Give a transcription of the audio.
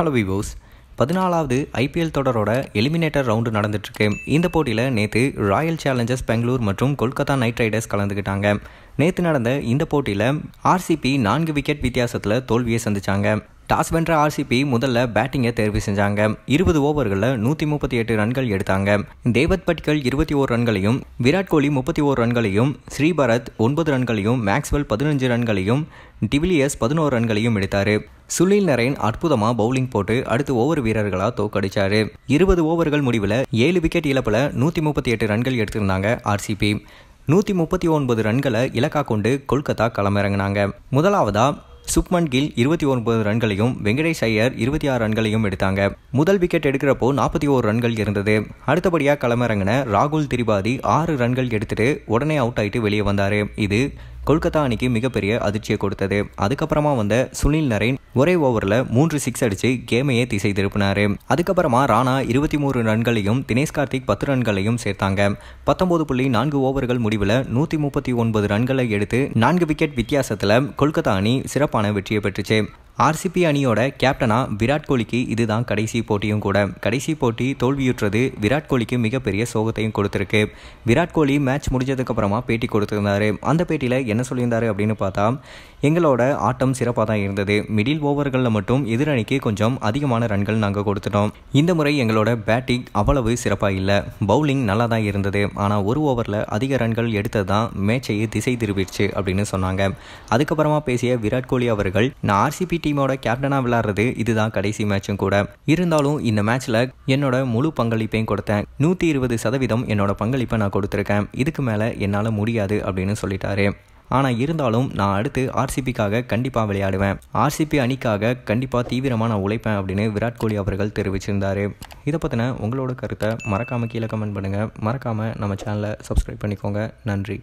hello விவோஸ் பதினாலாவது IPL தொடரோட eliminator round நடந்துட்டுருக்கு இந்த போட்டியில் நேற்று ராயல் சேலஞ்சர்ஸ் பெங்களூர் மற்றும் கொல்கத்தா நைட் ரைடர்ஸ் கலந்துக்கிட்டாங்க நேற்று நடந்த இந்த போட்டியில் ஆர்சிபி நான்கு விக்கெட் வித்தியாசத்தில் தோல்வியை சந்தித்தாங்க டாஸ் வென்ற ஆர்சிபி முதல்ல பேட்டிங்கை தேர்வு செஞ்சாங்க இருபது ஓவர்களில் நூற்றி முப்பத்தி எட்டு ரன்கள் எடுத்தாங்க தேவத் பட்கல் இருபத்தி ஓர் ரன்களையும் விராட் கோலி முப்பத்தி ஓரு ரன்களையும் ஸ்ரீபரத் ஒன்பது ரன்களையும் மேக்ஸ்வெல் பதினஞ்சு ரன்களையும் டிவிலியர்ஸ் பதினோரு ரன்களையும் எடுத்தார் சுனில் நரேன் அற்புதமாக பவுலிங் போட்டு அடுத்து ஓவர் வீரர்களாக தோக்கடிச்சாரு இருபது ஓவர்கள் முடிவில் ஏழு விக்கெட் இழப்பில் நூற்றி முப்பத்தி எட்டு ரன்கள் எடுத்திருந்தாங்க ஆர்சிபி நூற்றி முப்பத்தி ஒன்பது ரன்களை இலக்கா கொண்டு கொல்கத்தா களமிறங்கினாங்க முதலாவதாக சுப்மன் கில் இருபத்தி ஒன்பது ரன்களையும் வெங்கடேஷ் ஐயர் இருபத்தி ஆறு ரன்களையும் எடுத்தாங்க முதல் விக்கெட் எடுக்கிறப்போ நாற்பத்தி ஓரு ரன்கள் இருந்தது அடுத்தபடியாக களமிறங்கின ராகுல் திரிபாதி ஆறு ரன்கள் எடுத்துட்டு உடனே அவுட் ஆயிட்டு வெளியே வந்தார் இது கொல்கத்தா அணிக்கு மிகப்பெரிய அதிர்ச்சியை கொடுத்தது அதுக்கப்புறமா வந்த சுனில் நரேன் ஒரே ஓவரில் மூன்று சிக்ஸ் அடித்து கேமையே திசை திருப்பினார் அதுக்கப்புறமா ராணா இருபத்தி மூணு ரன்களையும் தினேஷ் கார்த்திக் பத்து ரன்களையும் சேர்த்தாங்க பத்தொன்பது புள்ளி நான்கு ஓவர்கள் முடிவில் நூற்றி முப்பத்தி ஒன்பது ரன்களை எடுத்து நான்கு விக்கெட் வித்தியாசத்தில் கொல்கத்தா அணி சிறப்பான வெற்றியை பெற்றுச்சு ஆர்சிபி அணியோட கேப்டனா விராட் கோலிக்கு இதுதான் கடைசி போட்டியும் கூட கடைசி போட்டி தோல்வியுற்றது விராட் கோலிக்கு மிகப்பெரிய சோகத்தையும் கொடுத்துருக்கு விராட் கோலி மேட்ச் முடிஞ்சதுக்கப்புறமா பேட்டி கொடுத்துருந்தாரு அந்த பேட்டியில் என்ன சொல்லியிருந்தாரு அப்படின்னு பார்த்தா எங்களோட ஆட்டம் சிறப்பாக தான் இருந்தது மிடில் ஓவர்களில் மட்டும் எதிரணிக்கு கொஞ்சம் அதிகமான ரன்கள் நாங்கள் கொடுத்துட்டோம் இந்த முறை எங்களோட பேட்டிங் அவ்வளவு சிறப்பாக இல்லை பவுலிங் நல்லா தான் இருந்தது ஆனால் ஒரு ஓவரில் அதிக ரன்கள் எடுத்தது தான் மேட்சையை திசை திருப்பிடுச்சு அப்படின்னு சொன்னாங்க அதுக்கப்புறமா பேசிய விராட் கோலி அவர்கள் நான் ஆர்சிபி டீமோட கேப்டனாக விளாடுறது இதுதான் கடைசி மேட்சும் கூட இருந்தாலும் இந்த மேட்ச்சில் என்னோட முழு பங்களிப்பையும் கொடுத்தேன் நூற்றி இருபது சதவீதம் என்னோட பங்களிப்பை நான் கொடுத்துருக்கேன் இதுக்கு மேலே என்னால் முடியாது அப்படின்னு சொல்லிட்டாரு ஆனால் இருந்தாலும் நான் அடுத்து ஆர்சிபிக்காக கண்டிப்பாக விளையாடுவேன் ஆர்சிபி அணிக்காக கண்டிப்பாக தீவிரமாக நான் உழைப்பேன் அப்படின்னு விராட் கோலி அவர்கள் தெரிவிச்சிருந்தார் இதை பற்றின உங்களோட கருத்தை மறக்காமல் கீழே கமெண்ட் பண்ணுங்கள் மறக்காமல் நம்ம சேனலை சப்ஸ்கிரைப் பண்ணிக்கோங்க நன்றி